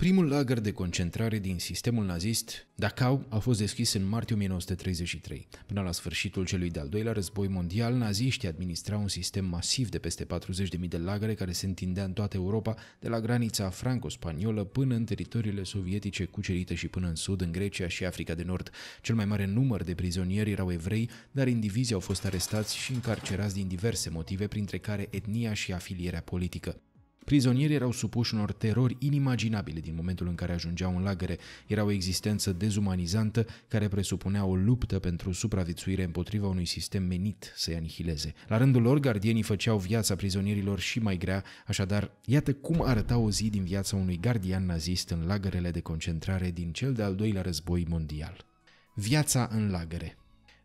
Primul lagăr de concentrare din sistemul nazist, Dachau, a fost deschis în martie 1933. Până la sfârșitul celui de-al doilea război mondial, naziștii administrau un sistem masiv de peste 40.000 de lagăre care se întindea în toată Europa, de la granița franco-spaniolă până în teritoriile sovietice cucerite și până în sud, în Grecia și Africa de Nord. Cel mai mare număr de prizonieri erau evrei, dar indivizii au fost arestați și încarcerați din diverse motive, printre care etnia și afilierea politică. Prizonierii erau supuși unor terori inimaginabile din momentul în care ajungeau în lagăre. Era o existență dezumanizantă care presupunea o luptă pentru supraviețuire împotriva unui sistem menit să-i anihileze. La rândul lor, gardienii făceau viața prizonierilor și mai grea, așadar, iată cum arăta o zi din viața unui gardian nazist în lagărele de concentrare din cel de-al doilea război mondial. Viața în lagăre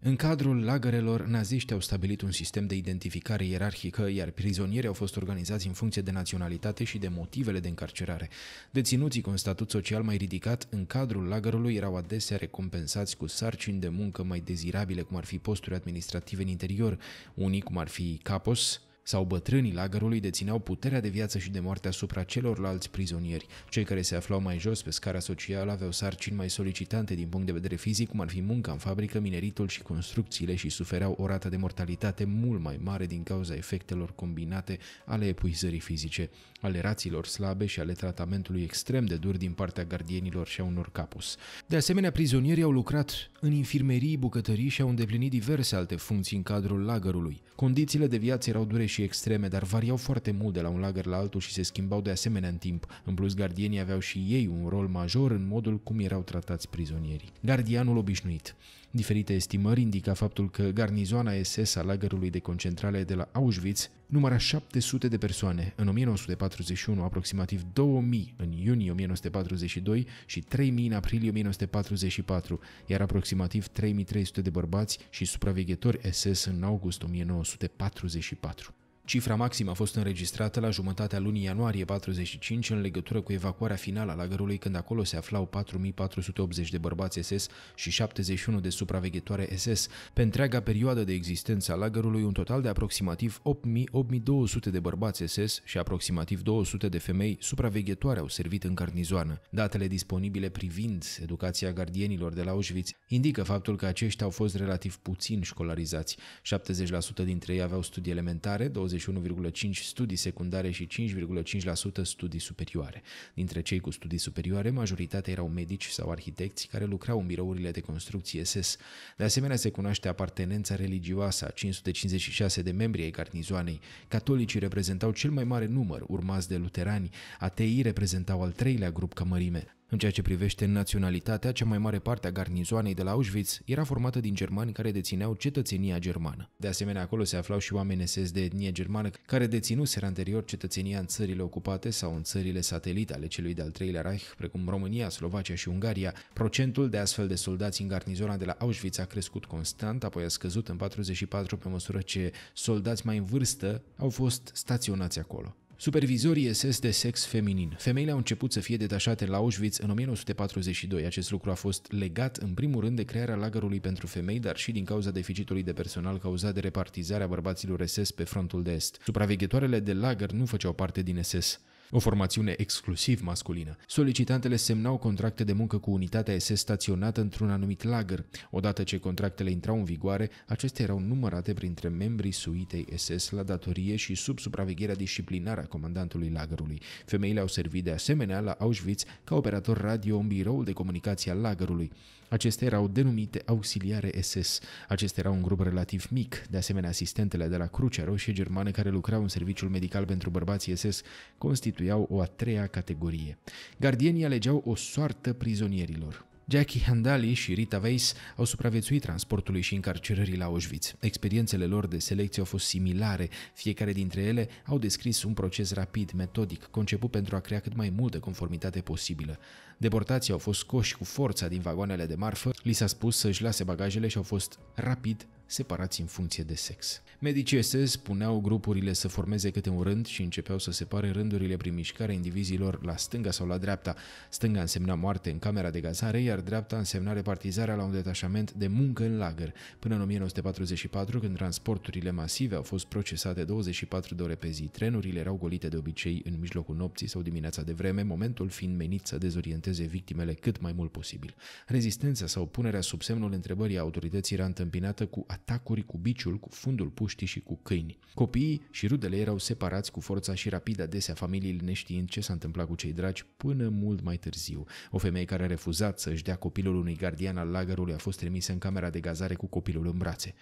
în cadrul lagărelor, naziști au stabilit un sistem de identificare ierarhică, iar prizonierii au fost organizați în funcție de naționalitate și de motivele de încarcerare. Deținuții cu un statut social mai ridicat în cadrul lagărului erau adesea recompensați cu sarcini de muncă mai dezirabile, cum ar fi posturi administrative în interior, unii cum ar fi capos, sau bătrânii lagărului dețineau puterea de viață și de moarte asupra celorlalți prizonieri. Cei care se aflau mai jos pe scara socială aveau sarcini mai solicitante din punct de vedere fizic, cum ar fi munca în fabrică, mineritul și construcțiile și sufereau o rată de mortalitate mult mai mare din cauza efectelor combinate ale epuizării fizice, ale raților slabe și ale tratamentului extrem de dur din partea gardienilor și a unor capus. De asemenea, prizonierii au lucrat în infirmerii, bucătării și au îndeplinit diverse alte funcții în cadrul lagărului. Condițiile de viață erau dure și extreme, dar variau foarte mult de la un lagăr la altul și se schimbau de asemenea în timp. În plus, gardienii aveau și ei un rol major în modul cum erau tratați prizonierii. Gardianul obișnuit. Diferite estimări indică faptul că garnizoana SS a lagărului de concentrare de la Auschwitz număra 700 de persoane. În 1941, aproximativ 2000 în iunie 1942 și 3000 în aprilie 1944, iar aproximativ 3300 de bărbați și supraveghetori SS în august 1944. Cifra maximă a fost înregistrată la jumătatea lunii ianuarie 45 în legătură cu evacuarea finală a lagărului când acolo se aflau 4480 de bărbați SS și 71 de supraveghetoare SS. Pe întreaga perioadă de existență a lagărului, un total de aproximativ 8200 de bărbați SS și aproximativ 200 de femei supraveghetoare au servit în garnizoană. Datele disponibile privind educația gardienilor de la Auschwitz indică faptul că aceștia au fost relativ puțin școlarizați. 70% dintre ei aveau studii elementare, 20 21,5% studii secundare și 5,5% studii superioare. Dintre cei cu studii superioare, majoritatea erau medici sau arhitecți care lucrau în birourile de construcție SS. De asemenea, se cunoaște apartenența religioasă a 556 de membri ai garnizoanei. Catolicii reprezentau cel mai mare număr, urmați de luterani, ateii reprezentau al treilea grup cămărime. În ceea ce privește naționalitatea, cea mai mare parte a garnizoanei de la Auschwitz era formată din germani care dețineau cetățenia germană. De asemenea, acolo se aflau și oameni SS de etnie germană care deținuseră anterior cetățenia în țările ocupate sau în țările satelite ale celui de-al treilea Reich, precum România, Slovacia și Ungaria. Procentul de astfel de soldați în garnizoana de la Auschwitz a crescut constant, apoi a scăzut în 44 pe măsură ce soldați mai în vârstă au fost staționați acolo. Supervizorii SS de sex feminin. Femeile au început să fie detașate la Auschwitz în 1942. Acest lucru a fost legat în primul rând de crearea lagărului pentru femei, dar și din cauza deficitului de personal cauzat de repartizarea bărbaților SS pe frontul de est. Supraveghetoarele de lagăr nu făceau parte din SS o formațiune exclusiv masculină. Solicitantele semnau contracte de muncă cu unitatea SS staționată într-un anumit lagăr. Odată ce contractele intrau în vigoare, acestea erau numărate printre membrii suitei SS la datorie și sub supravegherea disciplinară a comandantului lagărului. Femeile au servit de asemenea la Auschwitz ca operator radio în biroul de comunicație al lagărului. Acestea erau denumite auxiliare SS. Acestea erau un grup relativ mic. De asemenea, asistentele de la Crucea Roșie Germană care lucrau în serviciul medical pentru bărbații SS constituiau o a treia categorie. Gardienii alegeau o soartă prizonierilor. Jackie Handali și Rita Weiss au supraviețuit transportului și încarcerării la Auschwitz. Experiențele lor de selecție au fost similare, fiecare dintre ele au descris un proces rapid, metodic, conceput pentru a crea cât mai multă conformitate posibilă. Deportații au fost scoși cu forța din vagoanele de marfă, li s-a spus să-și lase bagajele și au fost rapid separați în funcție de sex. Medicii SS spuneau grupurile să formeze câte un rând și începeau să separe rândurile prin mișcarea indivizilor la stânga sau la dreapta. Stânga însemna moarte în camera de gazare, iar dreapta însemna repartizarea la un detașament de muncă în lagăr. Până în 1944, când transporturile masive au fost procesate 24 de ore pe zi, trenurile erau golite de obicei în mijlocul nopții sau dimineața de vreme, momentul fiind menit să dezorienteze victimele cât mai mult posibil. Rezistența sau punerea sub semnul întrebării autorității era întâmpinată cu atacuri cu biciul, cu fundul puștii și cu câini. Copiii și rudele erau separați cu forța și rapid adesea familiile neștiind ce s-a întâmplat cu cei dragi până mult mai târziu. O femeie care a refuzat să își dea copilul unui gardian al lagărului a fost trimisă în camera de gazare cu copilul în brațe.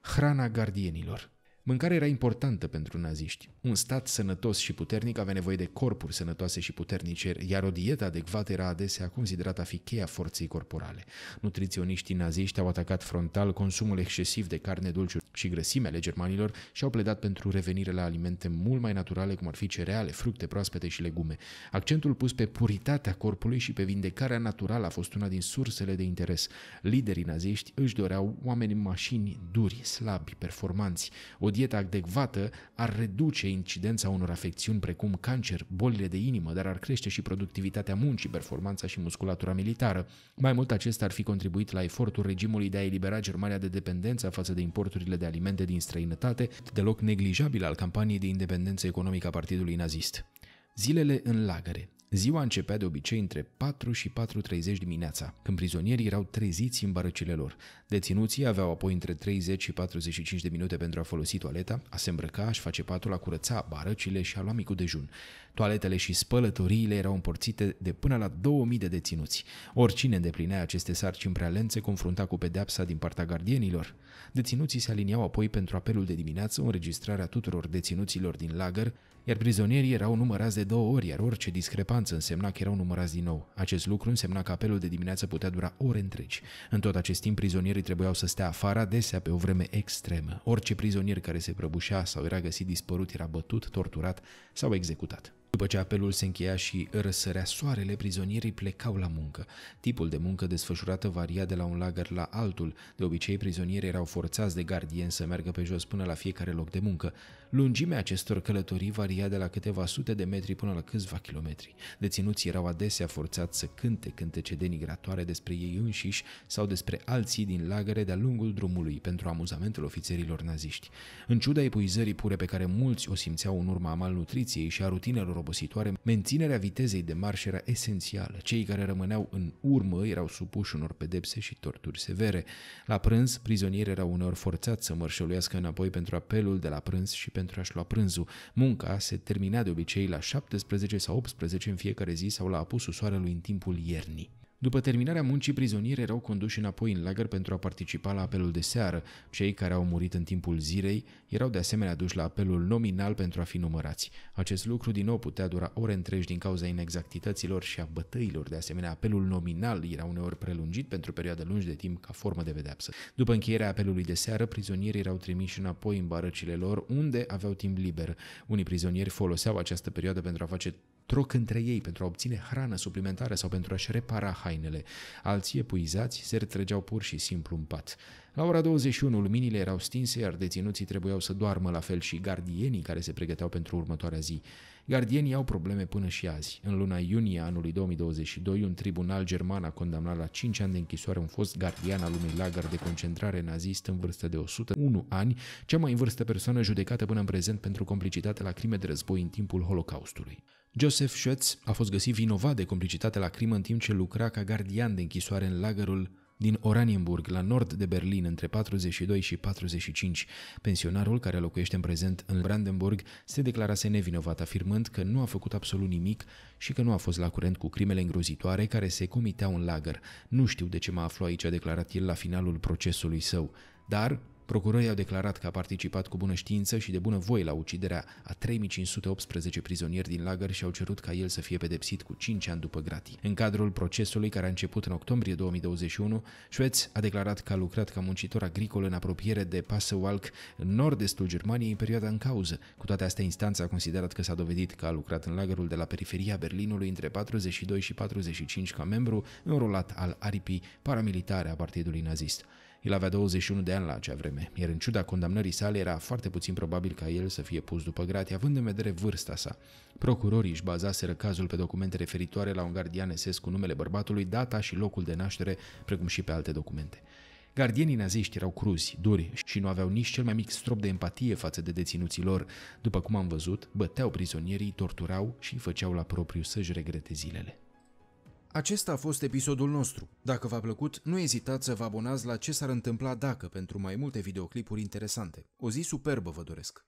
Hrana gardienilor – Mâncarea era importantă pentru naziști. Un stat sănătos și puternic avea nevoie de corpuri sănătoase și puternice, iar o dietă adecvată era adesea considerată a fi cheia forței corporale. Nutriționiștii naziști au atacat frontal consumul excesiv de carne, dulciuri și grăsime ale germanilor și au pledat pentru revenire la alimente mult mai naturale, cum ar fi cereale, fructe proaspete și legume. Accentul pus pe puritatea corpului și pe vindecarea naturală a fost una din sursele de interes. Liderii naziști își doreau oameni mașini duri, slabi, performanți, o dietă adecvată ar reduce incidența unor afecțiuni precum cancer, bolile de inimă, dar ar crește și productivitatea muncii, performanța și musculatura militară. Mai mult, acesta ar fi contribuit la efortul regimului de a elibera Germania de dependența față de importurile de alimente din străinătate, deloc neglijabil al campaniei de independență economică a partidului nazist. Zilele în lagăre Ziua începea de obicei între 4 și 4.30 dimineața, când prizonierii erau treziți în barăcile lor. Deținuții aveau apoi între 30 și 45 de minute pentru a folosi toaleta, a se îmbrăca, a face patul, a curăța barăcile și a lua micul dejun. Toaletele și spălătoriile erau împărțite de până la 2000 de deținuți. Oricine îndeplinea aceste sarci în prealent se confrunta cu pedepsa din partea gardienilor. Deținuții se aliniau apoi pentru apelul de dimineață, înregistrarea tuturor deținuților din lagăr, iar prizonierii erau numărați de două ori, iar orice discrepanță discrepanță însemna că erau numărați din nou. Acest lucru însemna că apelul de dimineață putea dura ore întregi. În tot acest timp, prizonierii trebuiau să stea afară adesea pe o vreme extremă. Orice prizonier care se prăbușea sau era găsit dispărut era bătut, torturat sau executat. După ce apelul se încheia și răsărea soarele, prizonierii plecau la muncă. Tipul de muncă desfășurată varia de la un lagăr la altul. De obicei, prizonierii erau forțați de gardieni să meargă pe jos până la fiecare loc de muncă. Lungimea acestor călătorii varia de la câteva sute de metri până la câțiva kilometri. Deținuții erau adesea forțați să cânte cântece denigratoare despre ei înșiși sau despre alții din lagăre de-a lungul drumului pentru amuzamentul ofițerilor naziști. În ciuda epuizării pure pe care mulți o simțeau în urma malnutriției și a rutinelor obositoare, menținerea vitezei de marș era esențială. Cei care rămâneau în urmă erau supuși unor pedepse și torturi severe. La prânz, prizonierii erau uneori forțați să mărșăluiască înapoi pentru apelul de la prânz și pentru a-și lua prânzul. Munca se termina de obicei la 17 sau 18 în fiecare zi sau la apusul soarelui în timpul iernii. După terminarea muncii, prizonieri erau conduși înapoi în lagăr pentru a participa la apelul de seară. Cei care au murit în timpul zilei erau de asemenea duși la apelul nominal pentru a fi numărați. Acest lucru din nou putea dura ore întregi din cauza inexactităților și a bătăilor. De asemenea, apelul nominal era uneori prelungit pentru perioade lungi de timp ca formă de vedeapsă. După încheierea apelului de seară, prizonierii erau trimiși înapoi în barăcile lor, unde aveau timp liber. Unii prizonieri foloseau această perioadă pentru a face troc între ei pentru a obține hrană suplimentară sau pentru a-și repara hainele. Alții epuizați se retrăgeau pur și simplu în pat. La ora 21, luminile erau stinse, iar deținuții trebuiau să doarmă la fel și gardienii care se pregăteau pentru următoarea zi. Gardienii au probleme până și azi. În luna iunie anului 2022, un tribunal german a condamnat la 5 ani de închisoare un fost gardian al unui lagăr de concentrare nazist în vârstă de 101 ani, cea mai în vârstă persoană judecată până în prezent pentru complicitate la crime de război în timpul Holocaustului. Joseph Schutz a fost găsit vinovat de complicitate la crimă în timp ce lucra ca gardian de închisoare în lagărul din Oranienburg, la nord de Berlin, între 42 și 45. Pensionarul, care locuiește în prezent în Brandenburg, se declarase nevinovat, afirmând că nu a făcut absolut nimic și că nu a fost la curent cu crimele îngrozitoare care se comiteau în lagăr. Nu știu de ce mă aflu aici, a declarat el la finalul procesului său. Dar, Procurorii au declarat că a participat cu bună știință și de bună voie la uciderea a 3518 prizonieri din lagăr și au cerut ca el să fie pedepsit cu 5 ani după gratii. În cadrul procesului care a început în octombrie 2021, Schwetz a declarat că a lucrat ca muncitor agricol în apropiere de Passewalk, în nord-estul Germaniei, în perioada în cauză. Cu toate astea, instanța a considerat că s-a dovedit că a lucrat în lagărul de la periferia Berlinului între 42 și 45 ca membru înrolat al aripii paramilitare a partidului nazist. El avea 21 de ani la acea vreme, iar în ciuda condamnării sale era foarte puțin probabil ca el să fie pus după grate, având în vedere vârsta sa. Procurorii își bazaseră cazul pe documente referitoare la un gardian SS cu numele bărbatului, data și locul de naștere, precum și pe alte documente. Gardienii naziști erau cruzi, duri și nu aveau nici cel mai mic strop de empatie față de deținuții lor. După cum am văzut, băteau prizonierii, torturau și îi făceau la propriu să-și regrete zilele. Acesta a fost episodul nostru. Dacă v-a plăcut, nu ezitați să vă abonați la ce s-ar întâmpla dacă pentru mai multe videoclipuri interesante. O zi superbă vă doresc!